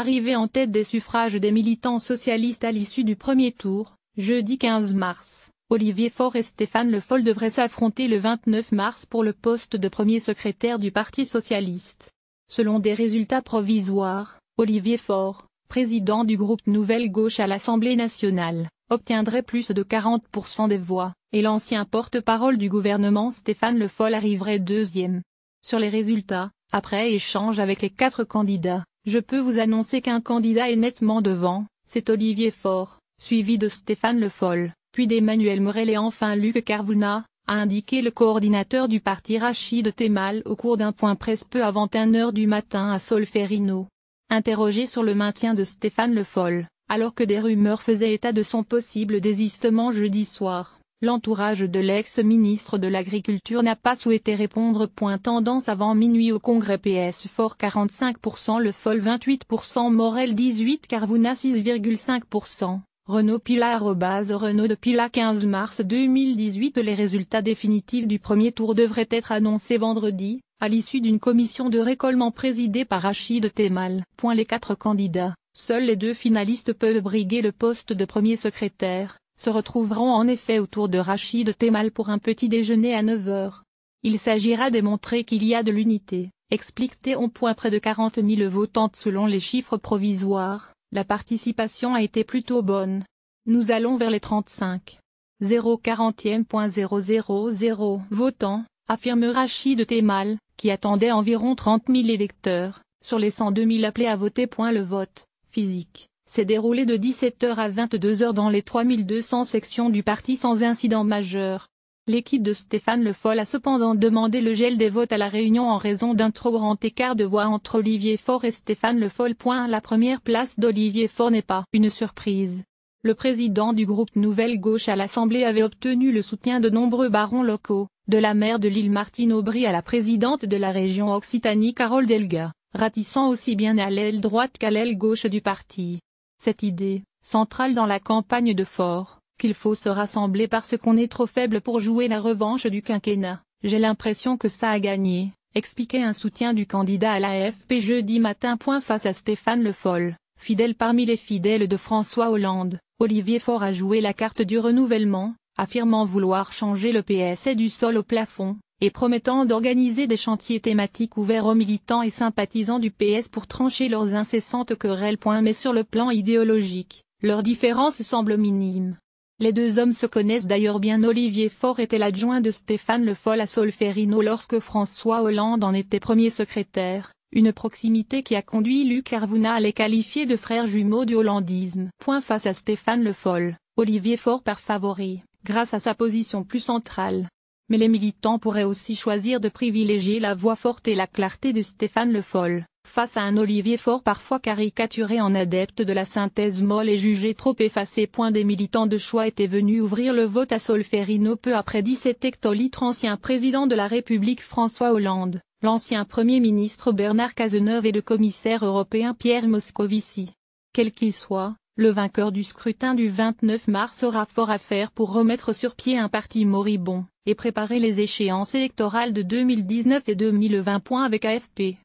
arrivé en tête des suffrages des militants socialistes à l'issue du premier tour, jeudi 15 mars. Olivier Faure et Stéphane Le Foll devraient s'affronter le 29 mars pour le poste de premier secrétaire du Parti socialiste. Selon des résultats provisoires, Olivier Faure, président du groupe Nouvelle Gauche à l'Assemblée nationale, obtiendrait plus de 40% des voix, et l'ancien porte-parole du gouvernement Stéphane Le Foll arriverait deuxième. Sur les résultats, après échange avec les quatre candidats, je peux vous annoncer qu'un candidat est nettement devant, c'est Olivier Faure, suivi de Stéphane Le Foll, puis d'Emmanuel Morel et enfin Luc Carvuna, a indiqué le coordinateur du parti Rachid Temal au cours d'un point presque peu avant 1h du matin à Solferino. Interrogé sur le maintien de Stéphane Le Foll, alors que des rumeurs faisaient état de son possible désistement jeudi soir, L'entourage de l'ex-ministre de l'Agriculture n'a pas souhaité répondre. Point tendance avant minuit au Congrès PS Fort 45%, Le Fol 28%, Morel 18%, Carvouna 6,5%, Renault base Renault de Pila 15 mars 2018 Les résultats définitifs du premier tour devraient être annoncés vendredi, à l'issue d'une commission de récollement présidée par Achid Temal. Point les quatre candidats, seuls les deux finalistes peuvent briguer le poste de premier secrétaire se retrouveront en effet autour de Rachid Temal pour un petit déjeuner à 9h. Il s'agira de montrer qu'il y a de l'unité, explique Théon. Près de 40 000 votantes selon les chiffres provisoires, la participation a été plutôt bonne. Nous allons vers les 35. votants, affirme Rachid Temal, qui attendait environ 30 000 électeurs, sur les 102 000 appelés à voter. point Le vote, physique, s'est déroulé de 17h à 22h dans les 3200 sections du parti sans incident majeur. L'équipe de Stéphane Le Foll a cependant demandé le gel des votes à la réunion en raison d'un trop grand écart de voix entre Olivier Faure et Stéphane Le Foll. La première place d'Olivier Faure n'est pas une surprise. Le président du groupe Nouvelle Gauche à l'Assemblée avait obtenu le soutien de nombreux barons locaux, de la maire de l'île Martine Aubry à la présidente de la région Occitanie Carole Delga, ratissant aussi bien à l'aile droite qu'à l'aile gauche du parti. Cette idée, centrale dans la campagne de Fort, qu'il faut se rassembler parce qu'on est trop faible pour jouer la revanche du quinquennat, j'ai l'impression que ça a gagné, expliquait un soutien du candidat à l'AFP jeudi matin. Point Face à Stéphane Le Foll, fidèle parmi les fidèles de François Hollande, Olivier Faure a joué la carte du renouvellement, affirmant vouloir changer le PS et du sol au plafond, et promettant d'organiser des chantiers thématiques ouverts aux militants et sympathisants du PS pour trancher leurs incessantes querelles. Mais sur le plan idéologique, leurs différences semblent minimes. Les deux hommes se connaissent d'ailleurs bien Olivier Faure était l'adjoint de Stéphane Le Foll à Solferino lorsque François Hollande en était premier secrétaire, une proximité qui a conduit Luc Arvouna à les qualifier de frères jumeaux du hollandisme. Point face à Stéphane Le Foll, Olivier Faure par favori, grâce à sa position plus centrale, mais les militants pourraient aussi choisir de privilégier la voix forte et la clarté de Stéphane Le Foll, face à un Olivier fort parfois caricaturé en adepte de la synthèse molle et jugé trop effacé. Point des militants de choix étaient venus ouvrir le vote à Solferino peu après 17 hectolitres ancien président de la République François Hollande, l'ancien Premier ministre Bernard Cazeneuve et le commissaire européen Pierre Moscovici. Quel qu'il soit, le vainqueur du scrutin du 29 mars aura fort à faire pour remettre sur pied un parti moribond, et préparer les échéances électorales de 2019 et 2020. Avec AFP.